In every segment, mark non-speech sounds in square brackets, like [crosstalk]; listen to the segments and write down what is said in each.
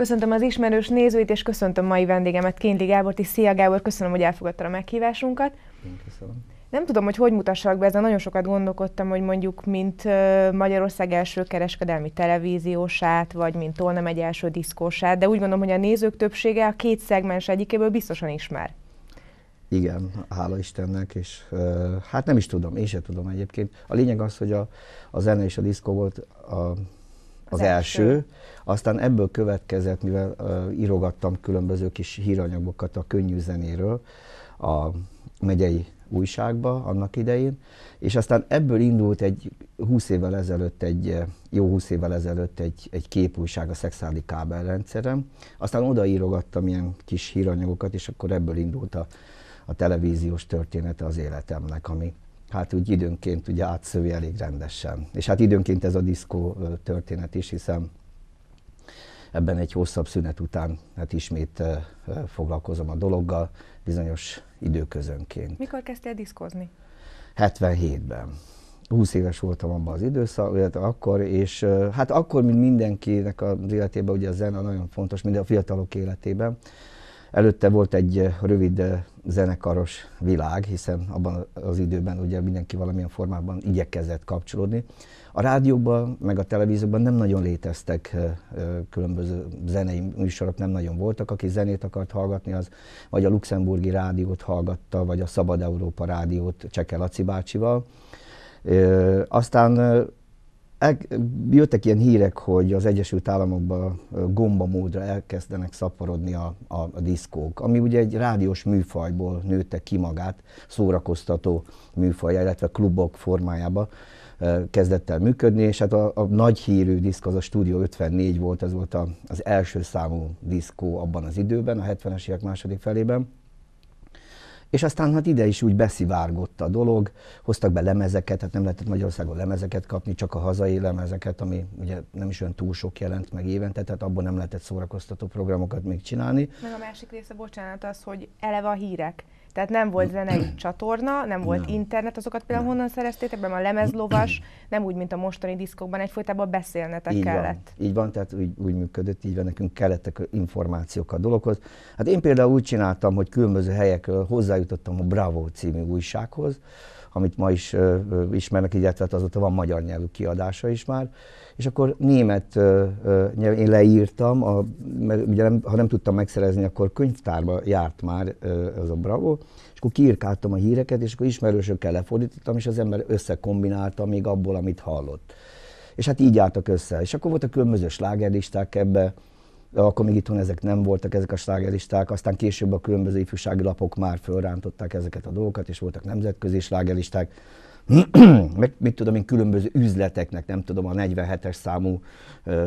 Köszöntöm az ismerős nézőit, és köszöntöm mai vendégemet, Kéndi Gábor, is. Szia Gábor, köszönöm, hogy elfogadta a meghívásunkat. Én köszönöm. Nem tudom, hogy hogy mutassak be, ezzel nagyon sokat gondolkodtam, hogy mondjuk, mint Magyarország első kereskedelmi televíziósát, vagy mint Tolna egy első diszkósát, de úgy gondolom, hogy a nézők többsége a két szegmens egyikéből biztosan ismer. Igen, hála Istennek, és hát nem is tudom, én sem tudom egyébként. A lényeg az, hogy a, a zene és a diszkó volt a az első. első. Aztán ebből következett, mivel uh, írogattam különböző kis híranyagokat a könnyű zenéről a megyei újságba annak idején, és aztán ebből indult egy 20 évvel ezelőtt, egy jó 20 évvel ezelőtt egy, egy képújság a szexuális kábelrendszerem, aztán odaírogattam ilyen kis híranyagokat, és akkor ebből indult a, a televíziós története az életemnek, ami hát úgy időnként ugye átszövi elég rendesen. És hát időnként ez a diszkó történet is, hiszen ebben egy hosszabb szünet után hát ismét foglalkozom a dologgal bizonyos időközönként. Mikor kezdtél diszkozni? 77-ben. 20 éves voltam abban az időszak, illetve akkor, és hát akkor, mint mindenkinek az életében, ugye a zene nagyon fontos, minden a fiatalok életében, Előtte volt egy eh, rövid eh, zenekaros világ, hiszen abban az időben ugye mindenki valamilyen formában igyekezett kapcsolódni. A rádióban, meg a televízióban nem nagyon léteztek eh, különböző zenei műsorok, nem nagyon voltak. Aki zenét akart hallgatni, az vagy a luxemburgi rádiót hallgatta, vagy a Szabad Európa rádiót Cseke Laci bácsival. Aztán el, jöttek ilyen hírek, hogy az Egyesült Államokban gombamódra elkezdenek szaporodni a, a, a diszkók, ami ugye egy rádiós műfajból nőtte ki magát, szórakoztató műfaj, illetve klubok formájába kezdett el működni, és hát a, a nagy hírű diszk az a Studio 54 volt, ez volt a, az első számú diszkó abban az időben, a 70-es évek második felében és aztán hát ide is úgy beszivárgott a dolog, hoztak be lemezeket, tehát nem lehetett Magyarországon lemezeket kapni, csak a hazai lemezeket, ami ugye nem is olyan túl sok jelent meg évente, tehát abban nem lehetett szórakoztató programokat még csinálni. Meg a másik része, bocsánat, az, hogy eleve a hírek. Tehát nem volt zenei csatorna, nem volt nem. internet, azokat például nem. honnan szereztétek, mert a lemezlovas nem úgy, mint a mostani diszkokban, egyfolytában beszélnetek így kellett. Van. Így van, tehát úgy, úgy működött, így van, nekünk kellettek információk a dologhoz. Hát én például úgy csináltam, hogy különböző helyekről hozzájutottam a Bravo című újsághoz, amit ma is uh, ismernek, illetve hát azóta van magyar nyelvű kiadása is már. És akkor német nyelv, én leírtam, a, mert ugye nem, ha nem tudtam megszerezni, akkor könyvtárba járt már az a Bravo, és akkor kiírkáltam a híreket, és akkor ismerősökkel lefordítottam, és az ember összekombinálta még abból, amit hallott. És hát így álltak össze. És akkor voltak különböző slágerlisták ebbe, de akkor még itthon ezek nem voltak, ezek a slágelisták, aztán később a különböző ifjúsági lapok már fölrántották ezeket a dolgokat, és voltak nemzetközi slágelisták. [clears throat] Meg mit tudom én, különböző üzleteknek, nem tudom, a 47-es számú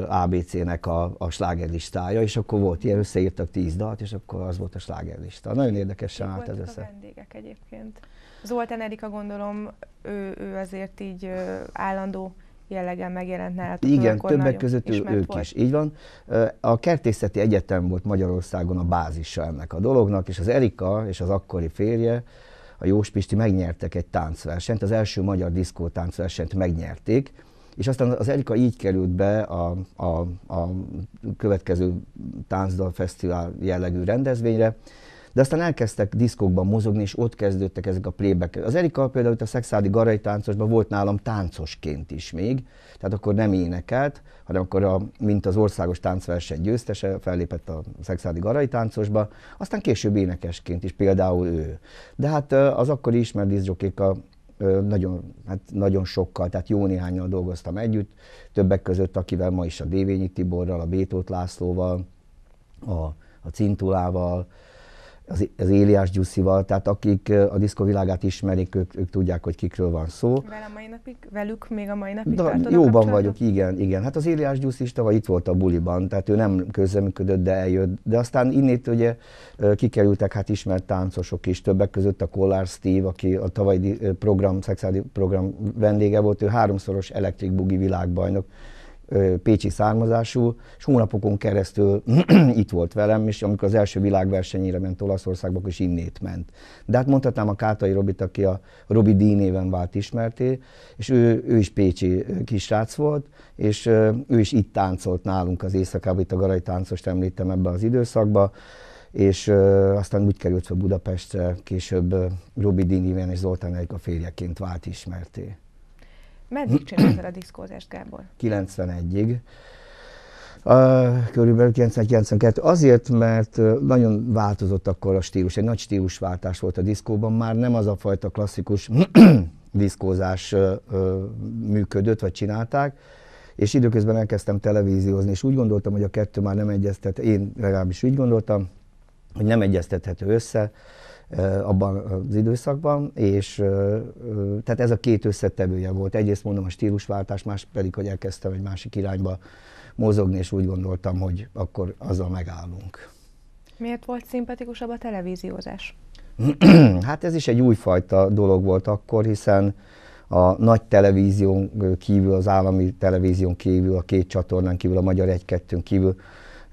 ABC-nek a, a slágerlistája, és akkor volt ilyen, összeírtak tíz dalt, és akkor az volt a slágerlista. Nagyon érdekesen állt ez össze. a vendégek egyébként? Zoltán Erika gondolom, ő, ő azért így állandó jellegen megjelent nálatok? Igen, többek között ők volt. is. Így van. A Kertészeti Egyetem volt Magyarországon a bázisa ennek a dolognak, és az Erika és az akkori férje, a Jós Pisti megnyertek egy táncversenyt, az első magyar diszkó táncversenyt megnyerték, és aztán az Erika így került be a, a, a következő táncdal fesztivál jellegű rendezvényre, de aztán elkezdtek diszkokban mozogni, és ott kezdődtek ezek a plébek. Az Erika például itt a szexádi garai táncosban volt nálam táncosként is még, tehát akkor nem énekelt, hanem akkor, a, mint az országos táncverseny győztese, fellépett a szexádi garai táncosba, aztán később énekesként is például ő. De hát az akkor ismert diszjokékkal nagyon, hát nagyon sokkal, tehát jó néhányan dolgoztam együtt, többek között, akivel ma is a Dévényi Tiborral, a Bétót Lászlóval, a, a Cintulával, az, az Éliás Gyuszival, tehát akik a diszkovilágát ismerik, ők, ők tudják, hogy kikről van szó. Vel a mai napig, velük még a mai napig De, Jóban vagyok, igen, igen. Hát az Éliás Gyusz is tavaly itt volt a buliban, tehát ő nem közreműködött, de eljött. De aztán innét ugye kikerültek hát ismert táncosok is, többek között a Kollár Steve, aki a tavalyi program, szexuális program vendége volt, ő háromszoros elektrik bugi világbajnok pécsi származású, és hónapokon keresztül [clears throat] itt volt velem, és amikor az első világversenyére ment Olaszországba, akkor is innét ment. De hát mondhatnám a Kátai Robit, aki a Robi díj néven vált ismerté, és ő, ő is pécsi kisrác volt, és ő is itt táncolt nálunk az éjszakában, itt a Garai táncost említem ebbe az időszakba, és aztán úgy került fel Budapestre, később Robi díj néven és Zoltán a férjeként vált ismerté. Meddig csináltad a diszkózást, Gábor? 91-ig. A, körülbelül 92. Azért, mert nagyon változott akkor a stílus, egy nagy stílusváltás volt a diszkóban, már nem az a fajta klasszikus [clears throat] diszkózás működött, vagy csinálták, és időközben elkezdtem televíziózni, és úgy gondoltam, hogy a kettő már nem egyeztet, én legalábbis úgy gondoltam, hogy nem egyeztethető össze, Eh, abban az időszakban, és eh, eh, tehát ez a két összetevője volt. Egyrészt mondom a stílusváltás, más pedig, hogy elkezdtem egy másik irányba mozogni, és úgy gondoltam, hogy akkor azzal megállunk. Miért volt szimpatikusabb a televíziózás? [clears throat] hát ez is egy újfajta dolog volt akkor, hiszen a nagy televízión kívül, az állami televízión kívül, a két csatornán kívül, a Magyar egy-kettőn kívül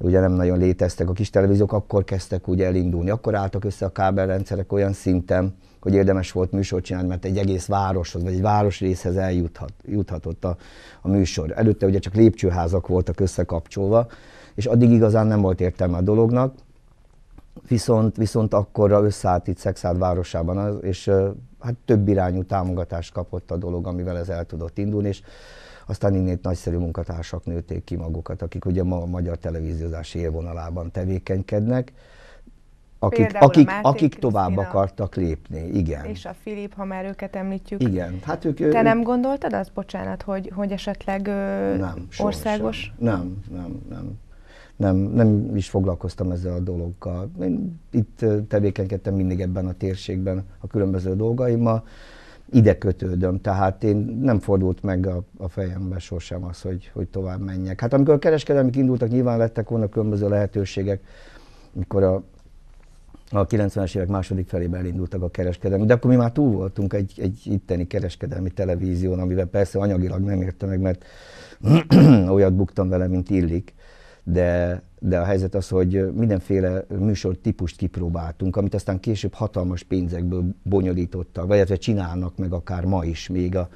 ugye nem nagyon léteztek a kis televíziók, akkor kezdtek ugye elindulni, akkor álltak össze a kábelrendszerek olyan szinten, hogy érdemes volt műsort csinálni, mert egy egész városhoz, vagy egy városrészhez eljuthat, juthatott a, a műsor. Előtte ugye csak lépcsőházak voltak összekapcsolva, és addig igazán nem volt értelme a dolognak, viszont, viszont akkorra összeállt itt Szexád városában, az, és hát több irányú támogatást kapott a dolog, amivel ez el tudott indulni, és aztán innét nagyszerű munkatársak nőtték ki magukat, akik ugye ma a magyar televíziózás élvonalában tevékenykednek, akik, akik, akik tovább Krisztina, akartak lépni, igen. És a Filip, ha már őket említjük. Igen, hát ők... Te ők, nem gondoltad azt, bocsánat, hogy, hogy esetleg ö, nem, országos? Sem. Nem, nem, nem. Nem, nem is foglalkoztam ezzel a dologgal. Én itt tevékenykedtem mindig ebben a térségben a különböző dolgaimmal, ide kötődöm, tehát én nem fordult meg a, a fejembe sosem az, hogy, hogy tovább menjek. Hát amikor a kereskedelmi indultak, nyilván lettek volna különböző lehetőségek, mikor a, a 90-es évek második felében elindultak a kereskedelmi, de akkor mi már túl voltunk egy, egy itteni kereskedelmi televízión, amivel persze anyagilag nem értem meg, mert [clears throat] olyat buktam vele, mint illik de, de a helyzet az, hogy mindenféle műsor típust kipróbáltunk, amit aztán később hatalmas pénzekből bonyolítottak, vagy hát, csinálnak meg akár ma is még a,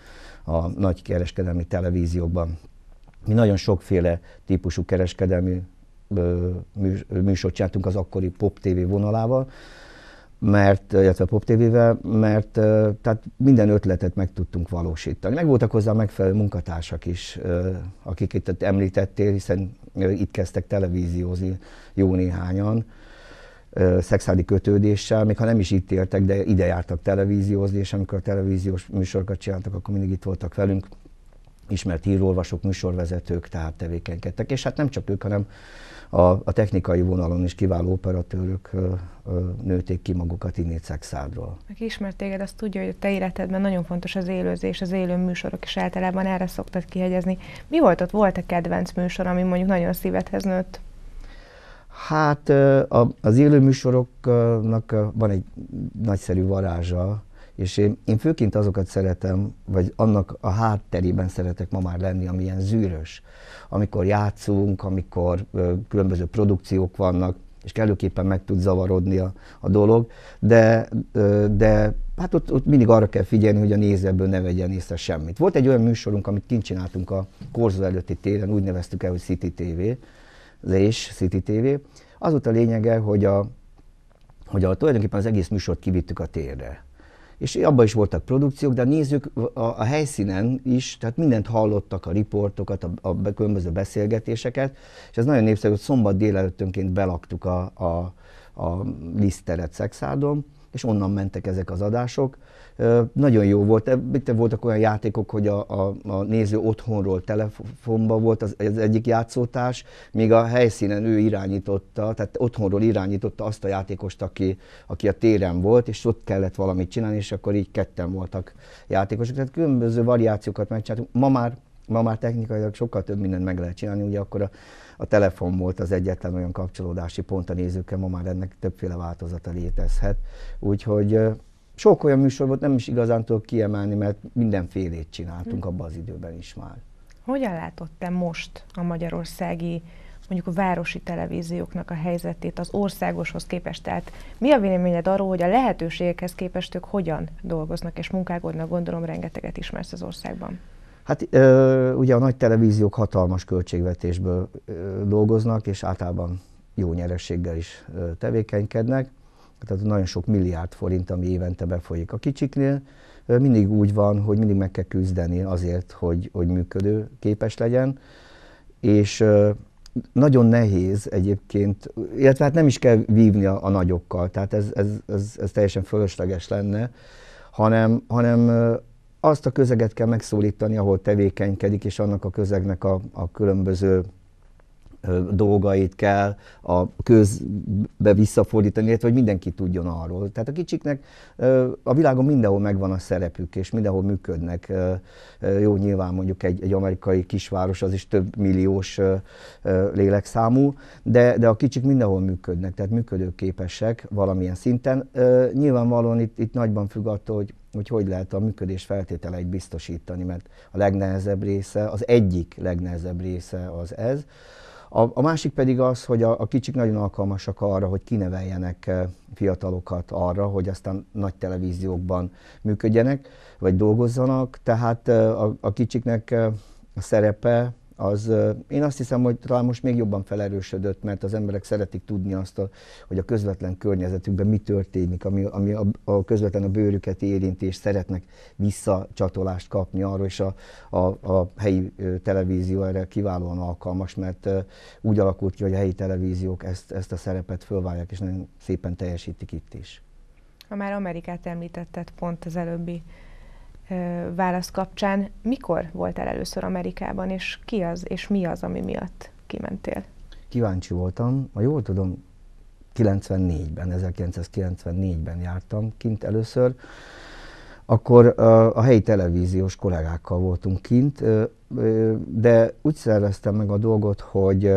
a nagy kereskedelmi televíziókban. Mi nagyon sokféle típusú kereskedelmi műsort csináltunk az akkori Pop TV vonalával, mert, illetve Pop TV-vel, mert tehát minden ötletet meg tudtunk valósítani. Meg voltak hozzá megfelelő munkatársak is, akik itt említettél, hiszen itt kezdtek televíziózni jó néhányan, szexuális kötődéssel, még ha nem is itt értek, de ide jártak televíziózni, és amikor a televíziós műsorokat csináltak, akkor mindig itt voltak velünk, ismert hírolvasók, műsorvezetők, tehát tevékenykedtek, és hát nem csak ők, hanem a, a technikai vonalon is kiváló operatőrök ö, ö, nőtték ki magukat innét szexádról. Aki ismert téged, azt tudja, hogy a te életedben nagyon fontos az élőzés, az élő műsorok, és általában erre szoktad kihegyezni. Mi volt ott? volt a kedvenc műsor, ami mondjuk nagyon a szívedhez nőtt? Hát az élő műsoroknak van egy nagyszerű varázsa, és én, én főként azokat szeretem, vagy annak a hátterében szeretek ma már lenni, ami ilyen zűrös. Amikor játszunk, amikor ö, különböző produkciók vannak, és kellőképpen meg tud zavarodni a, a dolog, de, ö, de hát ott, ott mindig arra kell figyelni, hogy a nézőből ne vegyen észre semmit. Volt egy olyan műsorunk, amit kint csináltunk a Korzó előtti téren, úgy neveztük el, hogy City TV, és City TV. Az volt a lényege, hogy a, hogy a, tulajdonképpen az egész műsort kivittük a térre és abban is voltak produkciók, de a nézők a, a helyszínen is, tehát mindent hallottak, a riportokat, a, a különböző beszélgetéseket, és ez nagyon népszerű, hogy szombat délelőttönként belaktuk a, a, a liszteret Szexádon, és onnan mentek ezek az adások nagyon jó volt. Itt voltak olyan játékok, hogy a, a, a néző otthonról telefonban volt az, az egyik játszótárs, míg a helyszínen ő irányította, tehát otthonról irányította azt a játékost, aki, aki a téren volt, és ott kellett valamit csinálni, és akkor így ketten voltak játékosok. Tehát különböző variációkat megcsináltunk. Ma már Ma már technikailag sokkal több mindent meg lehet csinálni, ugye akkor a, a telefon volt az egyetlen olyan kapcsolódási pont a nézőkkel, ma már ennek többféle változata létezhet. Úgyhogy sok olyan műsor volt, nem is igazán tudok kiemelni, mert mindenfélét csináltunk hm. abban az időben is már. Hogyan látott te most a magyarországi mondjuk a városi televízióknak a helyzetét az országoshoz képest? Tehát mi a véleményed arról, hogy a lehetőségekhez képest ők hogyan dolgoznak és munkálkodnak? Gondolom rengeteget ismersz az országban. Hát ugye a nagy televíziók hatalmas költségvetésből dolgoznak, és általában jó nyerességgel is tevékenykednek tehát nagyon sok milliárd forint, ami évente befolyik a kicsiknél, mindig úgy van, hogy mindig meg kell küzdeni azért, hogy, hogy működő képes legyen, és nagyon nehéz egyébként, illetve hát nem is kell vívni a, a nagyokkal, tehát ez, ez, ez, ez teljesen fölösleges lenne, hanem, hanem azt a közeget kell megszólítani, ahol tevékenykedik, és annak a közegnek a, a különböző dolgait kell a közbe visszafordítani, illetve hogy mindenki tudjon arról. Tehát a kicsiknek a világon mindenhol megvan a szerepük, és mindenhol működnek. Jó, nyilván mondjuk egy, egy amerikai kisváros az is több milliós lélekszámú, de, de a kicsik mindenhol működnek, tehát működőképesek valamilyen szinten. Nyilvánvalóan itt, itt nagyban függ attól, hogy hogy hogy lehet a működés feltételeit biztosítani, mert a legnehezebb része, az egyik legnehezebb része az ez, a, a másik pedig az, hogy a, a kicsik nagyon alkalmasak arra, hogy kineveljenek eh, fiatalokat arra, hogy aztán nagy televíziókban működjenek, vagy dolgozzanak. Tehát eh, a, a kicsiknek eh, a szerepe az én azt hiszem, hogy talán most még jobban felerősödött, mert az emberek szeretik tudni azt, a, hogy a közvetlen környezetükben mi történik, ami, ami a, a közvetlen a bőrüket érinti, és szeretnek visszacsatolást kapni arról, és a, a, a helyi televízió erre kiválóan alkalmas, mert úgy alakult ki, hogy a helyi televíziók ezt, ezt a szerepet fölválják, és nagyon szépen teljesítik itt is. Ha már Amerikát említetted pont az előbbi válasz kapcsán mikor voltál először Amerikában, és ki az, és mi az, ami miatt kimentél? Kíváncsi voltam, ha jól tudom, 94-ben, 1994-ben jártam kint először, akkor a helyi televíziós kollégákkal voltunk kint, de úgy szerveztem meg a dolgot, hogy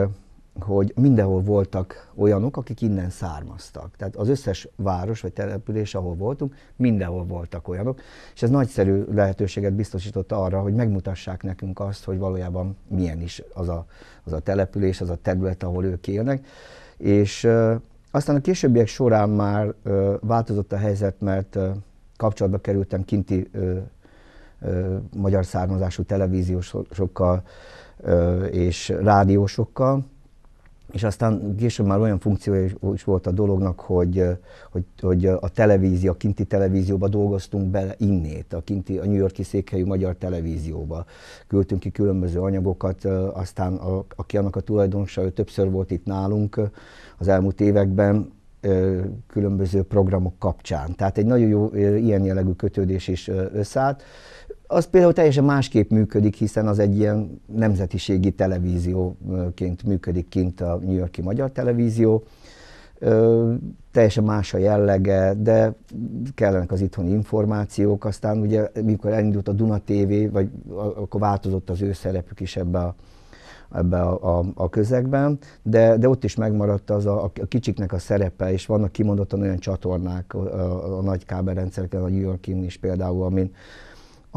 hogy mindenhol voltak olyanok, akik innen származtak. Tehát az összes város vagy település, ahol voltunk, mindenhol voltak olyanok, és ez nagyszerű lehetőséget biztosította arra, hogy megmutassák nekünk azt, hogy valójában milyen is az a, az a település, az a terület, ahol ők élnek. És ö, aztán a későbbiek során már ö, változott a helyzet, mert ö, kapcsolatba kerültem kinti ö, ö, magyar származású televíziósokkal ö, és rádiósokkal, és aztán később már olyan funkciója is, is volt a dolognak, hogy, hogy, hogy a televízió, a kinti televízióba dolgoztunk bele innét, a kinti, a New Yorki székhelyű magyar televízióba. Küldtünk ki különböző anyagokat, aztán a, aki annak a tulajdonosa, ő többször volt itt nálunk az elmúlt években, különböző programok kapcsán. Tehát egy nagyon jó ilyen jellegű kötődés is összeállt az például teljesen másképp működik, hiszen az egy ilyen nemzetiségi televízióként működik kint a New Yorki Magyar Televízió. Ö, teljesen más a jellege, de kellenek az itthoni információk. Aztán ugye, mikor elindult a Duna TV, vagy akkor változott az ő szerepük is ebbe a, ebbe a, a, a közegben, de, de ott is megmaradt az a, a kicsiknek a szerepe, és vannak kimondottan olyan csatornák a, a, a nagy kábelrendszerekkel, a New Yorkin is például, amin,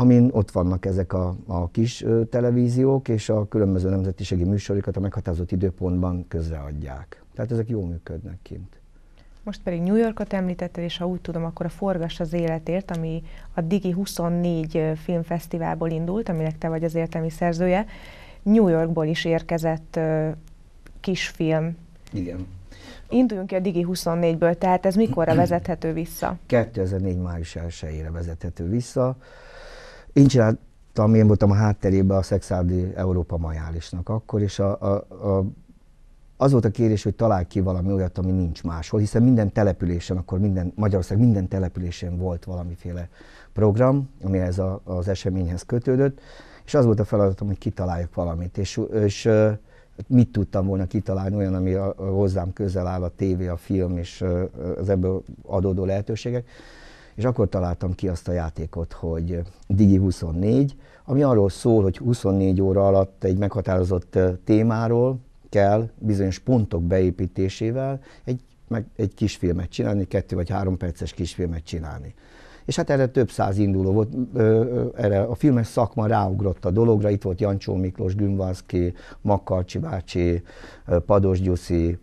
amin ott vannak ezek a, a kis televíziók, és a különböző nemzetiségi műsorokat, a meghatározott időpontban közreadják. Tehát ezek jól működnek kint. Most pedig New Yorkot említetted, és ha úgy tudom, akkor a Forgas az életért, ami a Digi 24 filmfesztiválból indult, aminek te vagy az értelmi szerzője. New Yorkból is érkezett uh, kisfilm. Igen. Induljunk ki a Digi 24-ből, tehát ez mikorra [clears throat] vezethető vissza? 2004 május 1-ére vezethető vissza. Én csináltam, én voltam a hátterében a szexádi Európa Majálisnak akkor, és a, a, a, az volt a kérés, hogy találj ki valami olyat, ami nincs máshol, hiszen minden településen, akkor minden, Magyarország minden településen volt valamiféle program, ami ez a, az eseményhez kötődött, és az volt a feladatom, hogy kitaláljak valamit, és, és mit tudtam volna kitalálni olyan, ami a, a hozzám közel áll a tévé, a film és az ebből adódó lehetőségek és akkor találtam ki azt a játékot, hogy Digi 24, ami arról szól, hogy 24 óra alatt egy meghatározott témáról kell bizonyos pontok beépítésével egy, meg egy kisfilmet csinálni, kettő vagy három perces kisfilmet csinálni. És hát erre több száz induló volt, erre a filmes szakma ráugrott a dologra, itt volt Jancsó Miklós, Gümbanszki, Makarcsi bácsi, Pados Gyuszi,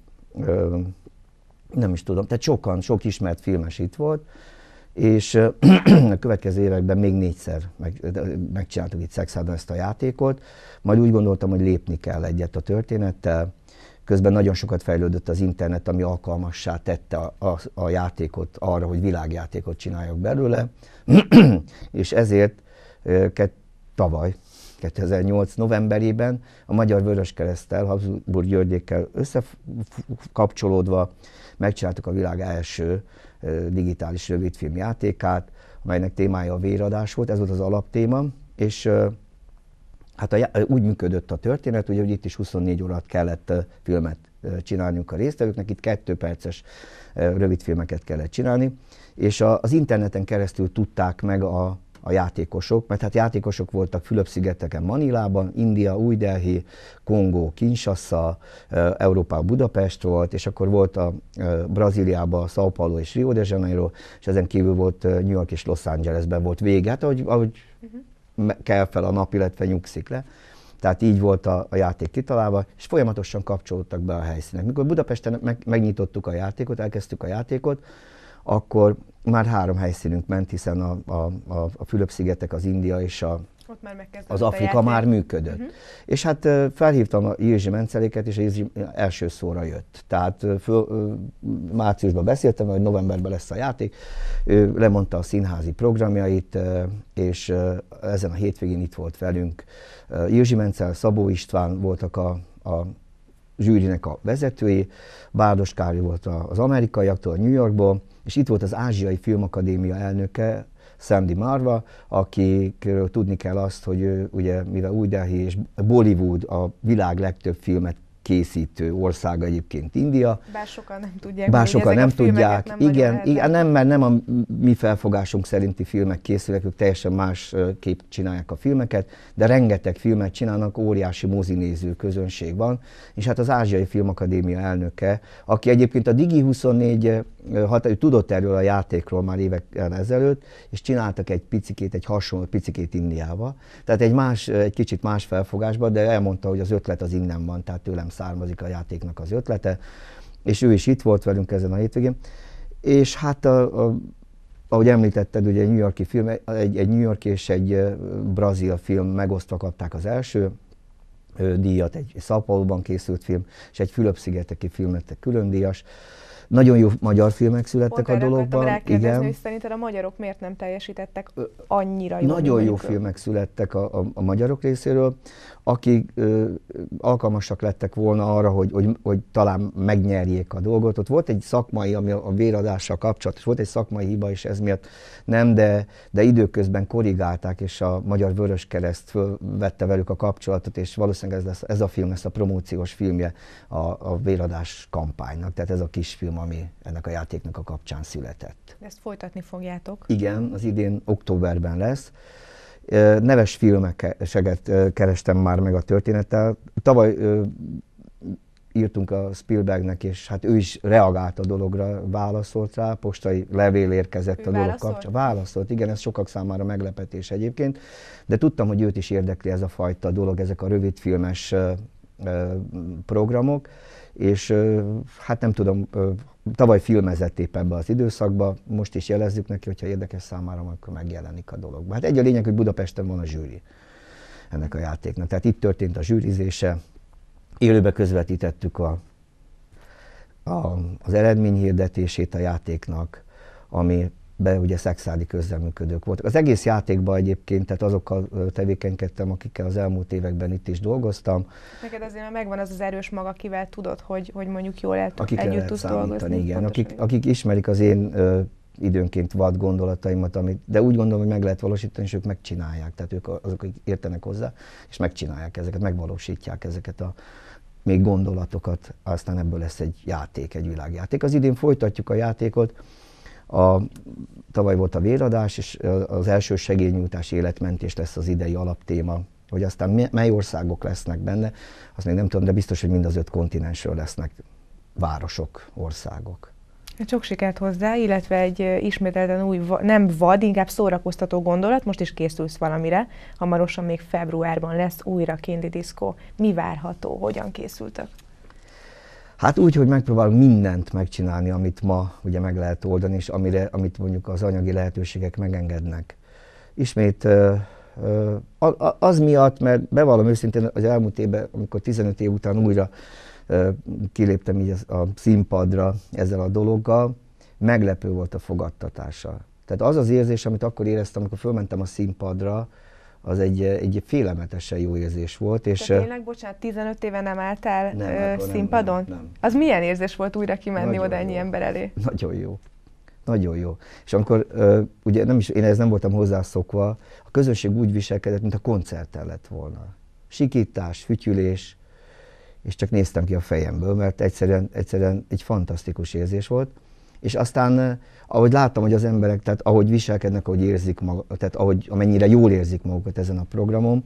nem is tudom, tehát sokan, sok ismert filmes itt volt, és [clears throat] a következő években még négyszer meg, megcsináltuk itt Szexádon ezt a játékot, majd úgy gondoltam, hogy lépni kell egyet a történettel, közben nagyon sokat fejlődött az internet, ami alkalmassá tette a, a, a játékot arra, hogy világjátékot csináljak belőle, [clears throat] és ezért e, tavaly 2008. novemberében a Magyar Keresztel, Habsburg Györgyékkel összekapcsolódva megcsináltuk a világ első digitális rövidfilm játékát, amelynek témája a véradás volt, ez volt az alaptéma, és hát a, úgy működött a történet, ugye, hogy itt is 24 órát kellett filmet csinálnunk a résztvevőknek, itt kettő perces rövidfilmeket kellett csinálni, és a, az interneten keresztül tudták meg a a játékosok, mert hát játékosok voltak Fülöp-szigeteken, Manilában, India, Új-Delhi, Kongó, Kinshasa, Európában Budapest volt, és akkor volt a Brazíliában São Paulo és Rio de Janeiro, és ezen kívül volt New York és Los Angelesben volt vége, hát ahogy, ahogy uh-huh. kell fel a nap, illetve nyugszik le. Tehát így volt a, a játék kitalálva, és folyamatosan kapcsolódtak be a helyszínek. Mikor Budapesten meg, megnyitottuk a játékot, elkezdtük a játékot, akkor már három helyszínünk ment, hiszen a, a, a, a Fülöp-szigetek, az India és a, Ott már az Afrika már működött. Uh-huh. És hát felhívtam a Jézsi Menceléket, és a első szóra jött. Tehát föl, márciusban beszéltem, hogy novemberben lesz a játék, ő lemondta a színházi programjait, és ezen a hétvégén itt volt velünk. Jézsi Mencel, Szabó István voltak a, a zsűrinek a vezetői, Bárdos Kári volt az amerikaiaktól, New Yorkból, és itt volt az Ázsiai Filmakadémia elnöke, Sandy Marva, akikről tudni kell azt, hogy ő, ugye, mivel új Delhi és Bollywood a világ legtöbb filmet készítő ország egyébként India. Bár sokan nem tudják. Bár sokan nem tudják. Nem igen, igen, nem, mert nem a mi felfogásunk szerinti filmek készülnek, ők teljesen más kép csinálják a filmeket, de rengeteg filmet csinálnak, óriási mozinéző közönség van, és hát az Ázsiai Filmakadémia elnöke, aki egyébként a Digi24 hat, tudott erről a játékról már évek ezelőtt, és csináltak egy picikét, egy hasonló picikét Indiába. Tehát egy más, egy kicsit más felfogásban, de elmondta, hogy az ötlet az innen van, tehát tőlem származik a játéknak az ötlete, és ő is itt volt velünk ezen a hétvégén. És hát a, a ahogy említetted, ugye egy New Yorki film, egy, egy New York és egy brazil film megosztva kapták az első díjat, egy Szapolóban készült film, és egy Fülöp-szigeteki film lett külön díjas. Nagyon jó magyar filmek születtek Pont a dologban. Igen. hogy szerinted a magyarok miért nem teljesítettek annyira jól? Nagyon jó filmek születtek a, a, a magyarok részéről akik ö, alkalmasak lettek volna arra, hogy, hogy, hogy talán megnyerjék a dolgot. Ott volt egy szakmai, ami a véradással kapcsolatos, volt egy szakmai hiba, és ez miatt nem, de, de időközben korrigálták, és a Magyar vörös Kereszt vette velük a kapcsolatot, és valószínűleg ez, lesz, ez a film lesz a promóciós filmje a, a véradás kampánynak, tehát ez a kisfilm, ami ennek a játéknak a kapcsán született. Ezt folytatni fogjátok? Igen, az idén októberben lesz neves filmeket kerestem már meg a történettel. Tavaly írtunk a Spielbergnek, és hát ő is reagált a dologra, válaszolt rá, postai levél érkezett ő a dolog kapcsán. Válaszolt, igen, ez sokak számára meglepetés egyébként, de tudtam, hogy őt is érdekli ez a fajta dolog, ezek a rövidfilmes programok, és hát nem tudom, tavaly filmezett épp ebbe az időszakba, most is jelezzük neki, hogyha érdekes számára, akkor megjelenik a dolog. Hát egy a lényeg, hogy Budapesten van a zsűri ennek a játéknak. Tehát itt történt a zsűrizése, élőbe közvetítettük a, a, az eredményhirdetését a játéknak, ami be ugye szexuális közreműködők voltak. Az egész játékban egyébként, tehát azokkal tevékenykedtem, akikkel az elmúlt években itt is dolgoztam. Neked azért már megvan az az erős maga, akivel tudod, hogy, hogy mondjuk jól el, akik együtt lehet tudsz dolgozni. Igen, akik, akik ismerik az én ö, időnként vad gondolataimat, amit, de úgy gondolom, hogy meg lehet valósítani, és ők megcsinálják. Tehát ők azok, akik értenek hozzá, és megcsinálják ezeket, megvalósítják ezeket a, még gondolatokat, aztán ebből lesz egy játék, egy világjáték. Az idén folytatjuk a játékot, a, tavaly volt a véradás, és az első segélynyújtás életmentés lesz az idei alaptéma. Hogy aztán mely országok lesznek benne, azt még nem tudom, de biztos, hogy mind az öt kontinensről lesznek városok, országok. Hát sok sikert hozzá, illetve egy ismételten új, nem vad, inkább szórakoztató gondolat, most is készülsz valamire, hamarosan még februárban lesz újra Kindi Disco. Mi várható, hogyan készültek? Hát úgy, hogy megpróbálunk mindent megcsinálni, amit ma ugye meg lehet oldani, és amire, amit mondjuk az anyagi lehetőségek megengednek. Ismét az miatt, mert bevallom őszintén, az elmúlt évben, amikor 15 év után újra kiléptem így a színpadra ezzel a dologgal, meglepő volt a fogadtatása. Tehát az az érzés, amit akkor éreztem, amikor fölmentem a színpadra, az egy, egy félelmetesen jó érzés volt. És Te tényleg, bocsánat, 15 éve nem álltál nem, ö, színpadon? Nem, nem, nem. Az milyen érzés volt újra kimenni Nagyon oda jó. ennyi ember elé? [laughs] Nagyon jó. Nagyon jó. És amikor, ö, ugye nem is, én ez nem voltam hozzászokva, a közönség úgy viselkedett, mint a koncerten lett volna. Sikítás, fütyülés, és csak néztem ki a fejemből, mert egyszerűen, egyszerűen egy fantasztikus érzés volt és aztán ahogy láttam, hogy az emberek, tehát ahogy viselkednek, ahogy érzik magukat, tehát ahogy, amennyire jól érzik magukat ezen a programon,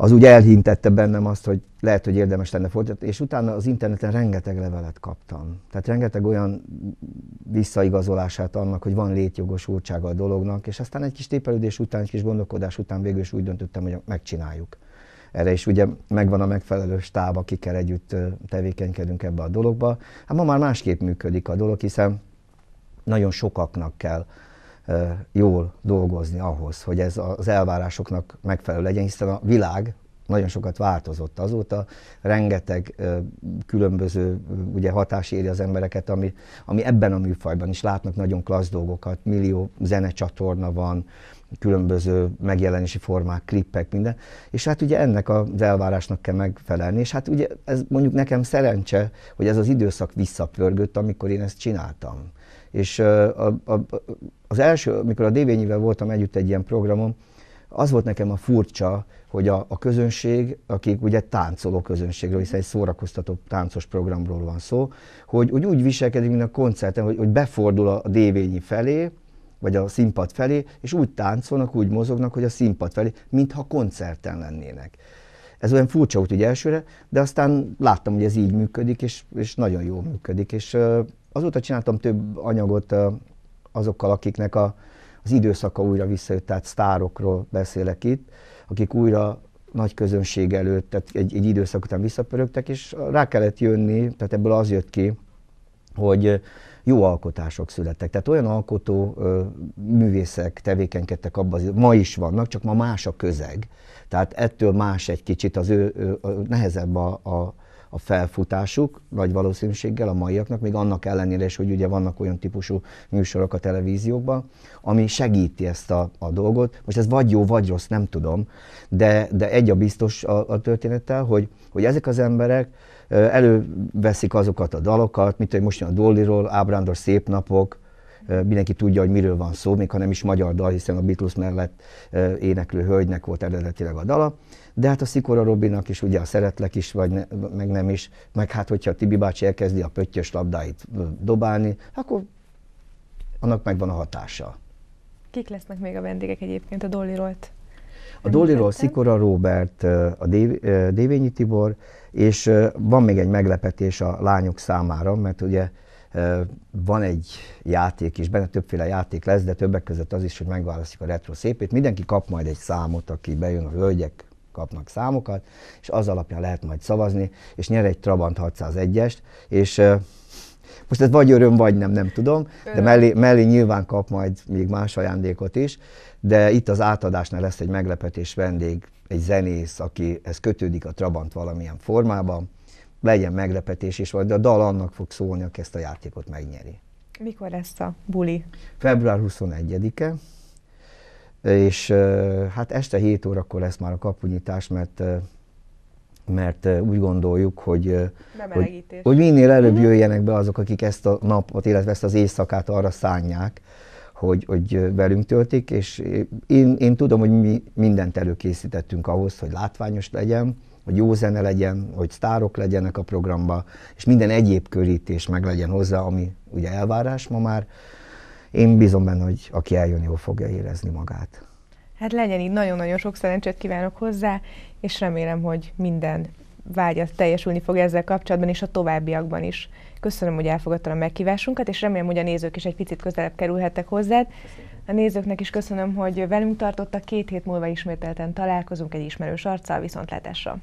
az úgy elhintette bennem azt, hogy lehet, hogy érdemes lenne folytatni, és utána az interneten rengeteg levelet kaptam. Tehát rengeteg olyan visszaigazolását annak, hogy van létjogosultsága a dolognak, és aztán egy kis tépelődés után, egy kis gondolkodás után végül is úgy döntöttem, hogy megcsináljuk erre is ugye megvan a megfelelő stáb, akikkel együtt tevékenykedünk ebbe a dologba. Hát ma már másképp működik a dolog, hiszen nagyon sokaknak kell jól dolgozni ahhoz, hogy ez az elvárásoknak megfelelő legyen, hiszen a világ nagyon sokat változott azóta, rengeteg különböző ugye, hatás éri az embereket, ami, ami ebben a műfajban is látnak nagyon klassz dolgokat, millió zenecsatorna van, különböző megjelenési formák, klippek, minden, és hát ugye ennek az elvárásnak kell megfelelni, és hát ugye ez mondjuk nekem szerencse, hogy ez az időszak visszapörgött, amikor én ezt csináltam. És a, a, az első, amikor a Dévényivel voltam együtt egy ilyen programom, az volt nekem a furcsa, hogy a, a közönség, akik ugye táncoló közönségről, hiszen egy szórakoztató táncos programról van szó, hogy, hogy úgy viselkedik, mint a koncerten, hogy, hogy befordul a dévényi felé, vagy a színpad felé, és úgy táncolnak, úgy mozognak, hogy a színpad felé, mintha koncerten lennének. Ez olyan furcsa volt ugye elsőre, de aztán láttam, hogy ez így működik, és, és nagyon jól működik. És uh, azóta csináltam több anyagot uh, azokkal, akiknek a, az időszaka újra visszajött, tehát sztárokról beszélek itt, akik újra nagy közönség előtt, tehát egy, egy időszak után visszapörögtek, és rá kellett jönni, tehát ebből az jött ki, hogy jó alkotások születtek. Tehát olyan alkotó ö, művészek tevékenykedtek abban, ma is vannak, csak ma más a közeg. Tehát ettől más egy kicsit, az ő ö, nehezebb a, a, a felfutásuk, nagy valószínűséggel a maiaknak, még annak ellenére is, hogy ugye vannak olyan típusú műsorok a televízióban, ami segíti ezt a, a dolgot. Most ez vagy jó, vagy rossz, nem tudom, de, de egy a biztos a, a történettel, hogy, hogy ezek az emberek, előveszik azokat a dalokat, mint hogy most jön a Dolly-ról, Ábrándor szép napok, mindenki tudja, hogy miről van szó, még ha nem is magyar dal, hiszen a Beatles mellett éneklő hölgynek volt eredetileg a dala, de hát a Szikora Robinak is, ugye a Szeretlek is, vagy ne, meg nem is, meg hát hogyha Tibi bácsi elkezdi a pöttyös labdáit dobálni, akkor annak megvan a hatása. Kik lesznek még a vendégek egyébként a Dolly ról A Dolly ról Szikora Robert, a Dévényi Tibor, és van még egy meglepetés a lányok számára, mert ugye van egy játék is, benne többféle játék lesz, de többek között az is, hogy megválasztjuk a retro szépét. Mindenki kap majd egy számot, aki bejön, a hölgyek kapnak számokat, és az alapján lehet majd szavazni, és nyer egy Trabant 601-est, és most ez vagy öröm, vagy nem, nem tudom, de mellé, mellé nyilván kap majd még más ajándékot is, de itt az átadásnál lesz egy meglepetés vendég, egy zenész, aki ez kötődik a Trabant valamilyen formában, legyen meglepetés is, de a dal annak fog szólni, aki ezt a játékot megnyeri. Mikor lesz a buli? Február 21-e, és hát este 7 órakor lesz már a kapunyítás, mert mert úgy gondoljuk, hogy, hogy, hogy minél előbb mhm. jöjjenek be azok, akik ezt a napot, illetve ezt az éjszakát arra szánják, hogy, hogy velünk töltik, és én, én tudom, hogy mi mindent előkészítettünk ahhoz, hogy látványos legyen, hogy jó zene legyen, hogy sztárok legyenek a programba, és minden egyéb körítés meg legyen hozzá, ami ugye elvárás ma már. Én bízom benne, hogy aki eljön, jól fogja érezni magát. Hát legyen így, nagyon-nagyon sok szerencsét kívánok hozzá, és remélem, hogy minden vágyat teljesülni fog ezzel kapcsolatban, és a továbbiakban is. Köszönöm, hogy elfogadtad a megkívásunkat, és remélem, hogy a nézők is egy picit közelebb kerülhettek hozzád. A nézőknek is köszönöm, hogy velünk tartottak, két hét múlva ismételten találkozunk egy ismerős arccal, viszontlátásra!